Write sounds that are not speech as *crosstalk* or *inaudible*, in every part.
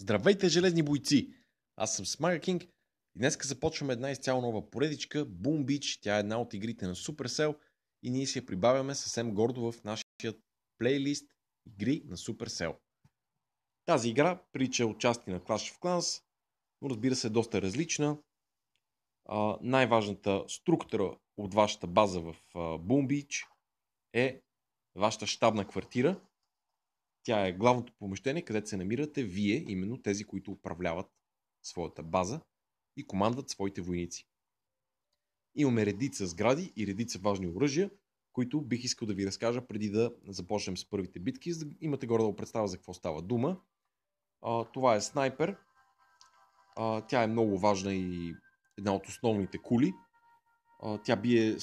Здравейте, железни бойци! Аз съм Смага Кинг и днес започваме една изцяло нова поредичка Boom Beach. Тя е една от игрите на Supercell и ние си я прибавяме съвсем гордо в нашия плейлист игри на Supercell. Тази игра прилича части на Clash of Clans, но разбира се е доста различна. А, най-важната структура от вашата база в а, Boom Beach е вашата щабна квартира – тя е главното помещение, където се намирате вие, именно тези, които управляват своята база и командват своите войници. Имаме редица сгради и редица важни оръжия, които бих искал да ви разкажа преди да започнем с първите битки, за да имате горе да представа за какво става дума. това е снайпер. тя е много важна и една от основните кули. тя бие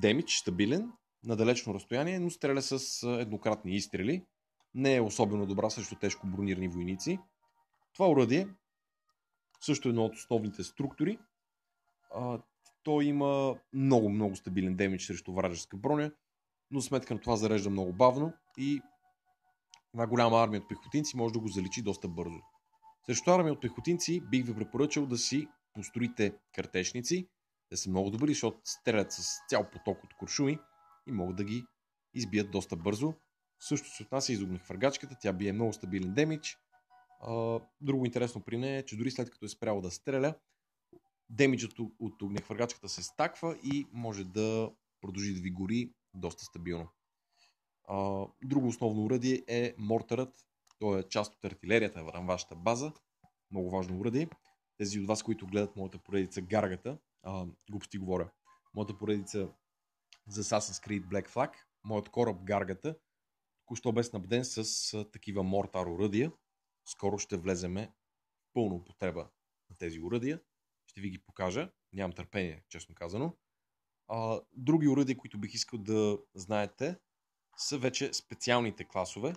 демидж, стабилен, на далечно разстояние, но стреля с еднократни изстрели не е особено добра срещу тежко бронирани войници. Това уръдие, също едно от основните структури, Той има много-много стабилен демидж срещу вражеска броня, но сметка на това зарежда много бавно и една голяма армия от пехотинци може да го заличи доста бързо. Срещу армия от пехотинци бих ви препоръчал да си построите картешници. Те са много добри, защото стрелят с цял поток от куршуми и могат да ги избият доста бързо. Също се отнася и за огнехвъргачката, тя бие много стабилен демидж. Друго интересно при нея е, че дори след като е спрял да стреля, демиджът от огнехвъргачката се стаква и може да продължи да ви гори доста стабилно. Друго основно уръдие е мортарът. Той е част от артилерията на вашата база. Много важно уръдие. Тези от вас, които гледат моята поредица Гаргата, глупости говоря, моята поредица за Assassin's Creed Black Flag, моят кораб Гаргата – току-що бе снабден с такива мортар уръдия. Скоро ще влеземе в пълна употреба на тези уръдия. Ще ви ги покажа. Нямам търпение, честно казано. А, други уръдия, които бих искал да знаете, са вече специалните класове.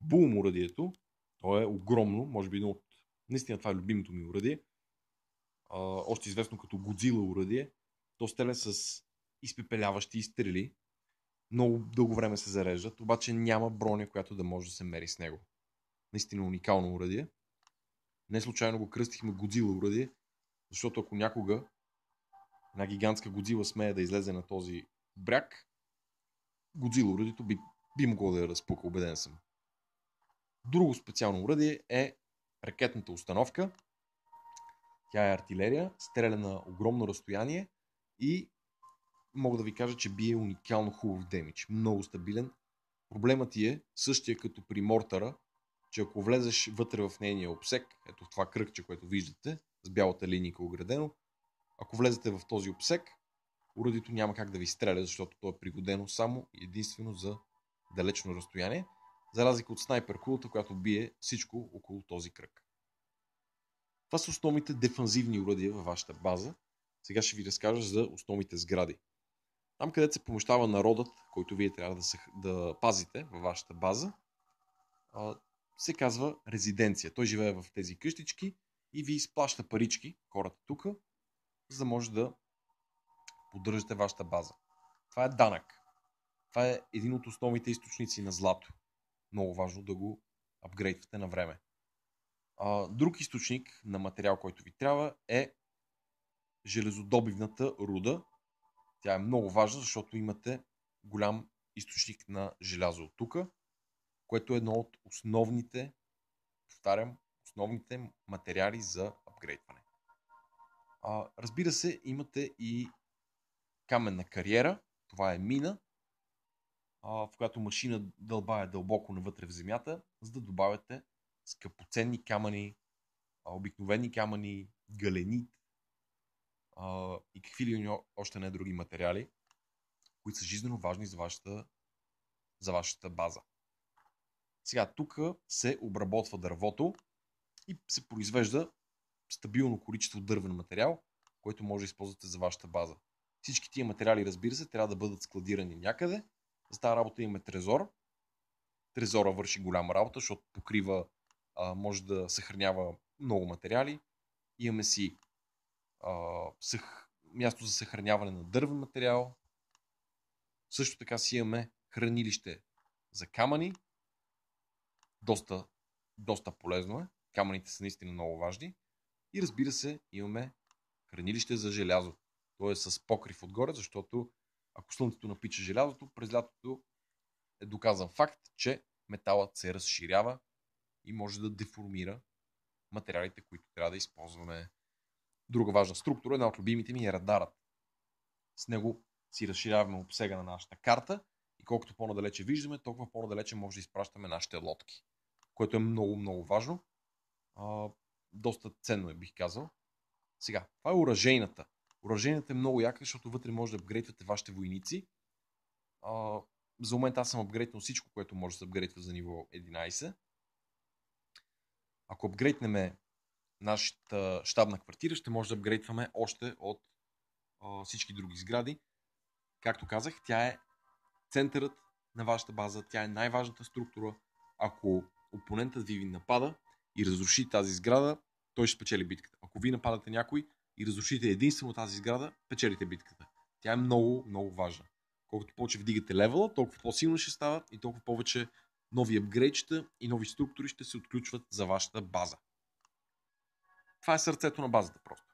Бум уръдието. то е огромно, може би едно от... Наистина това е любимото ми уръдие, А, още известно като Годзила оръдие. То е стреля с изпепеляващи изстрели, много дълго време се зареждат, обаче няма броня, която да може да се мери с него. Наистина уникално урадие. Не случайно го кръстихме Годзила урадие, защото ако някога една гигантска Годзила смее да излезе на този бряг, Годзила урадието би, би могло да я разпука, убеден съм. Друго специално уръдие е ракетната установка. Тя е артилерия, стреля на огромно разстояние и мога да ви кажа, че бие уникално хубав демидж. Много стабилен. Проблемът ти е същия като при Мортара, че ако влезеш вътре в нейния обсек, ето в това кръгче, което виждате, с бялата линия оградено, ако влезете в този обсек, уръдието няма как да ви стреля, защото то е пригодено само и единствено за далечно разстояние, за разлика от снайпер кулата, която бие всичко около този кръг. Това са основните дефанзивни уръдия във вашата база. Сега ще ви разкажа за основните сгради. Там, където се помощава народът, който вие трябва да, се, да пазите във вашата база, се казва резиденция. Той живее в тези къщички и ви изплаща парички, хората тук, за да може да поддържате вашата база. Това е данък. Това е един от основните източници на злато. Много важно да го апгрейдвате на време. Друг източник на материал, който ви трябва е железодобивната руда, тя е много важна, защото имате голям източник на желязо от тук, което е едно от основните, повтарям, основните материали за апгрейдване. А, разбира се, имате и каменна кариера, това е мина, а, в която машина дълбае дълбоко навътре в земята, за да добавяте скъпоценни камъни, обикновени камъни, галенит а, и какви ли още не други материали, които са жизненно важни за вашата, за вашата база. Сега, тук се обработва дървото и се произвежда стабилно количество дървен материал, който може да използвате за вашата база. Всички тия материали, разбира се, трябва да бъдат складирани някъде. За тази работа имаме трезор. Трезора върши голяма работа, защото покрива, а, може да съхранява много материали. Имаме си съх, място за съхраняване на дървен материал. Също така си имаме хранилище за камъни. Доста, доста полезно е. Камъните са наистина много важни. И разбира се, имаме хранилище за желязо. То е с покрив отгоре, защото ако слънцето напича желязото, през лятото е доказан факт, че металът се разширява и може да деформира материалите, които трябва да използваме. Друга важна структура, една от любимите ми е радарът. С него си разширяваме обсега на нашата карта и колкото по-надалече виждаме, толкова по-надалече може да изпращаме нашите лодки, което е много, много важно. А, доста ценно е, бих казал. Сега, това е уражейната. Оръжейната е много яка, защото вътре може да апгрейдвате вашите войници. А, за момент аз съм апгрейднал всичко, което може да се апгрейдва за ниво 11. Ако апгрейднеме нашата щабна квартира ще може да апгрейдваме още от а, всички други сгради. Както казах, тя е центърът на вашата база, тя е най-важната структура. Ако опонентът ви ви напада и разруши тази сграда, той ще спечели битката. Ако ви нападате някой и разрушите единствено тази сграда, печелите битката. Тя е много, много важна. Колкото повече вдигате левела, толкова по-силно ще става и толкова повече нови апгрейдчета и нови структури ще се отключват за вашата база това е сърцето на базата просто.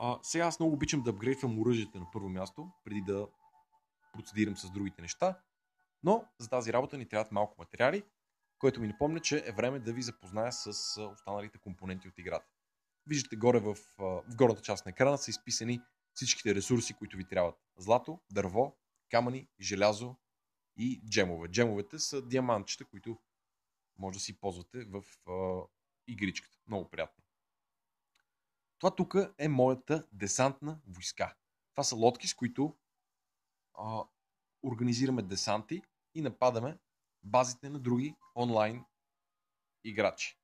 А, сега аз много обичам да апгрейдвам оръжията на първо място, преди да процедирам с другите неща, но за тази работа ни трябват малко материали, което ми напомня, че е време да ви запозная с останалите компоненти от играта. Виждате горе в, в горната част на екрана са изписани всичките ресурси, които ви трябват. Злато, дърво, камъни, желязо и джемове. Джемовете са диамантчета, които може да си ползвате в игричката. Много приятно. Това тук е моята десантна войска. Това са лодки, с които а, организираме десанти и нападаме базите на други онлайн играчи.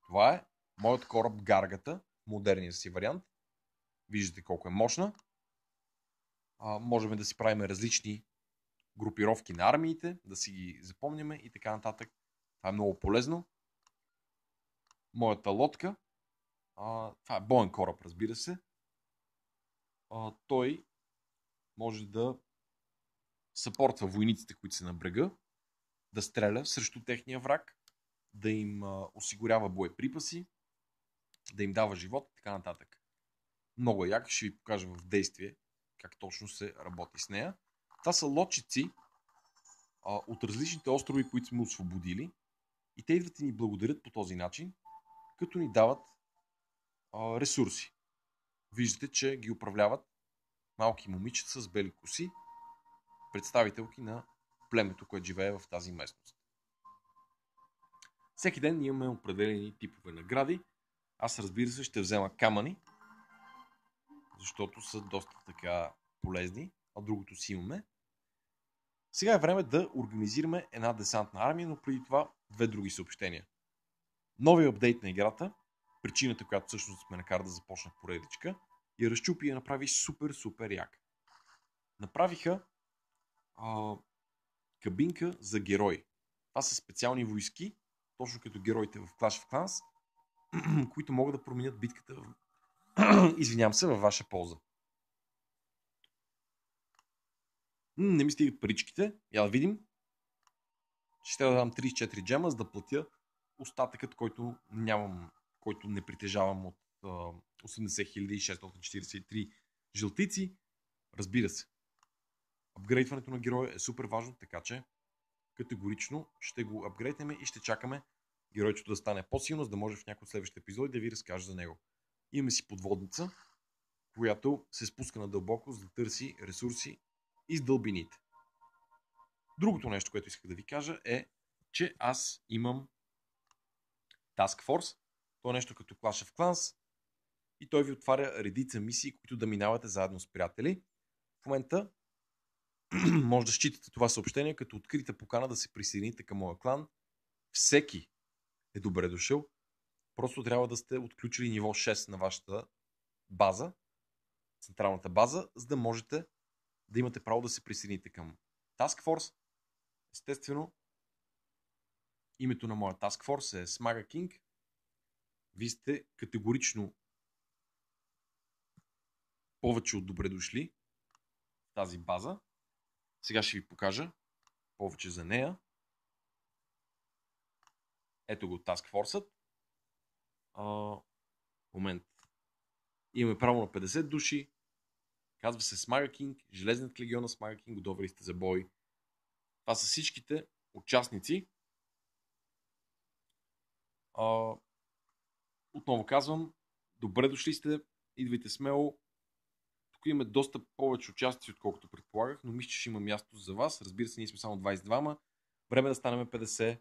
Това е моят кораб Гаргата, модерния си вариант. Виждате колко е мощна. А, можем да си правим различни групировки на армиите, да си ги запомняме и така нататък. Това е много полезно моята лодка. А, това е боен кораб, разбира се. А, той може да съпортва войниците, които са на брега, да стреля срещу техния враг, да им а, осигурява боеприпаси, да им дава живот и така нататък. Много е як, ще ви покажа в действие как точно се работи с нея. Това са лодчици от различните острови, които сме освободили и те идват и ни благодарят по този начин, като ни дават а, ресурси. Виждате, че ги управляват малки момичета с бели коси, представителки на племето, което живее в тази местност. Всеки ден имаме определени типове награди. Аз разбира се ще взема камъни, защото са доста така полезни, а другото си имаме. Сега е време да организираме една десантна армия, но преди това две други съобщения – нови апдейт на играта, причината, която всъщност ме накара да започна поредичка, я разчупи и я направи супер, супер як. Направиха а, кабинка за герой. Това са специални войски, точно като героите в Clash of Clans, *clears throat* които могат да променят битката в... *clears throat* Извинявам се, във ваша полза. не ми стигат паричките. Я да видим. Ще трябва да дам 34 джема, за да платя остатъкът, който нямам, който не притежавам от 80 643 жълтици. Разбира се, апгрейдването на героя е супер важно, така че категорично ще го апгрейднем и ще чакаме героичето да стане по-силно, за да може в някой следващ епизоди да ви разкаже за него. Имаме си подводница, която се спуска надълбоко, за да търси ресурси из дълбините. Другото нещо, което исках да ви кажа е, че аз имам Task Force. То е нещо като Clash of Clans и той ви отваря редица мисии, които да минавате заедно с приятели. В момента *clears throat* може да считате това съобщение като открита покана да се присъедините към моя клан. Всеки е добре дошъл. Просто трябва да сте отключили ниво 6 на вашата база, централната база, за да можете да имате право да се присъедините към Task Force. Естествено, Името на моя Task Force е Смага Кинг. Вие сте категорично повече от добре дошли в тази база. Сега ще ви покажа повече за нея. Ето го Task Force. момент. Имаме право на 50 души. Казва се Смага Кинг, Железният легион на Smaga King, готови сте за бой. Това са всичките участници, а, отново казвам, добре дошли сте, идвайте смело. Тук имаме доста повече участници, отколкото предполагах, но мисля, че ще има място за вас. Разбира се, ние сме само 22-ма. Време е да станем 50.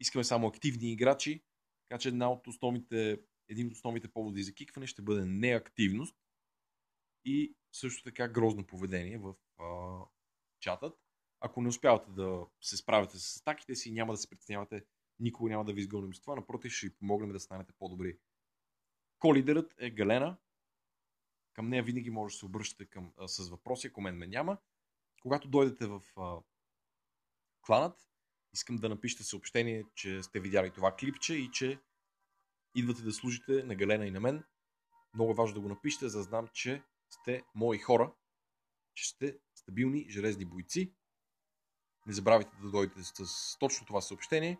Искаме само активни играчи. Така че една от основните, един от основните поводи за кикване ще бъде неактивност и също така грозно поведение в а, чатът. Ако не успявате да се справите с атаките си, няма да се притеснявате никога няма да ви изгоним с това, напротив ще ви помогнем да станете по-добри. Колидерът е Галена. Към нея винаги може да се обръщате към, а, с въпроси, ако мен ме няма. Когато дойдете в а, кланът, искам да напишете съобщение, че сте видяли това клипче и че идвате да служите на Галена и на мен. Много е важно да го напишете, за да знам, че сте мои хора, че сте стабилни железни бойци. Не забравяйте да дойдете с точно това съобщение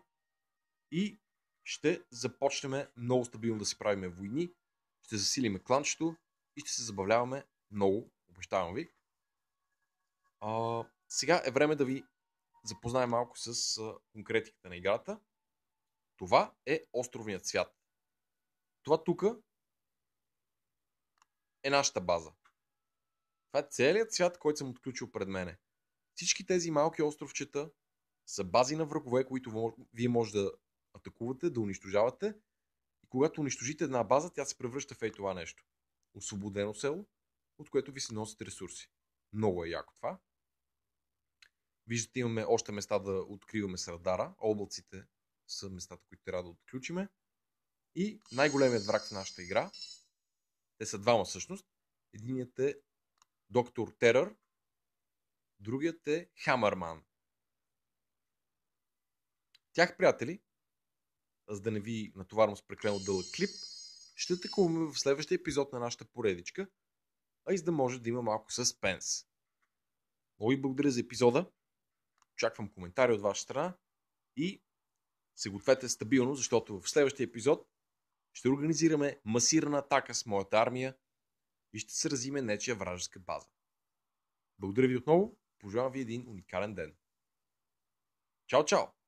и ще започнем много стабилно да си правиме войни, ще засилим кланчето и ще се забавляваме много, обещавам ви. А, сега е време да ви запознаем малко с а, конкретиката на играта. Това е островният свят. Това тук е нашата база. Това е целият свят, който съм отключил пред мене. Всички тези малки островчета са бази на врагове, които вие може да атакувате, да унищожавате. И когато унищожите една база, тя се превръща в ей това нещо. Освободено село, от което ви се носят ресурси. Много е яко това. Виждате, имаме още места да откриваме с радара. Облаците са местата, които трябва да отключиме. И най-големият враг в нашата игра, те са двама всъщност. Единият е Доктор Терър, другият е Хамърман. Тях, приятели, за да не ви натоварвам с прекалено дълъг клип, ще такуваме в следващия епизод на нашата поредичка, а и за да може да има малко съспенс. Много ви благодаря за епизода. Очаквам коментари от ваша страна и се гответе стабилно, защото в следващия епизод ще организираме масирана атака с моята армия и ще разиме нечия вражеска база. Благодаря ви отново, пожелавам ви един уникален ден. Чао, чао!